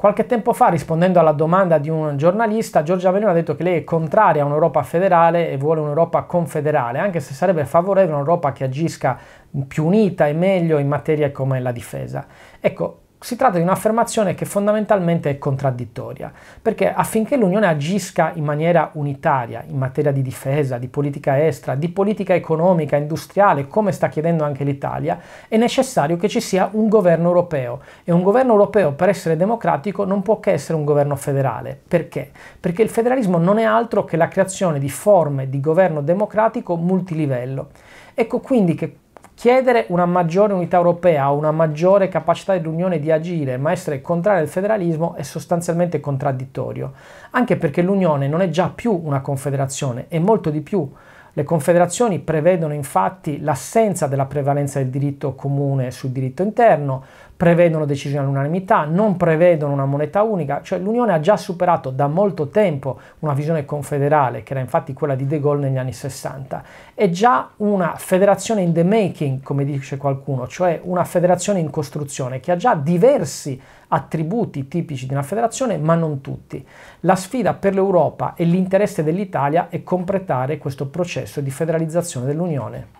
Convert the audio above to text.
Qualche tempo fa, rispondendo alla domanda di un giornalista, Giorgia Meloni ha detto che lei è contraria a un'Europa federale e vuole un'Europa confederale, anche se sarebbe favorevole a un'Europa che agisca più unita e meglio in materie come la difesa. Ecco, si tratta di un'affermazione che fondamentalmente è contraddittoria, perché affinché l'Unione agisca in maniera unitaria in materia di difesa, di politica estera, di politica economica, industriale, come sta chiedendo anche l'Italia, è necessario che ci sia un governo europeo e un governo europeo per essere democratico non può che essere un governo federale. Perché? Perché il federalismo non è altro che la creazione di forme di governo democratico multilivello. Ecco quindi che Chiedere una maggiore unità europea una maggiore capacità dell'Unione di agire, ma essere contrario al federalismo è sostanzialmente contraddittorio, anche perché l'Unione non è già più una confederazione, è molto di più. Le confederazioni prevedono infatti l'assenza della prevalenza del diritto comune sul diritto interno, prevedono decisioni all'unanimità, non prevedono una moneta unica, cioè l'Unione ha già superato da molto tempo una visione confederale, che era infatti quella di De Gaulle negli anni 60, è già una federazione in the making, come dice qualcuno, cioè una federazione in costruzione, che ha già diversi attributi tipici di una federazione, ma non tutti. La sfida per l'Europa e l'interesse dell'Italia è completare questo processo di federalizzazione dell'Unione.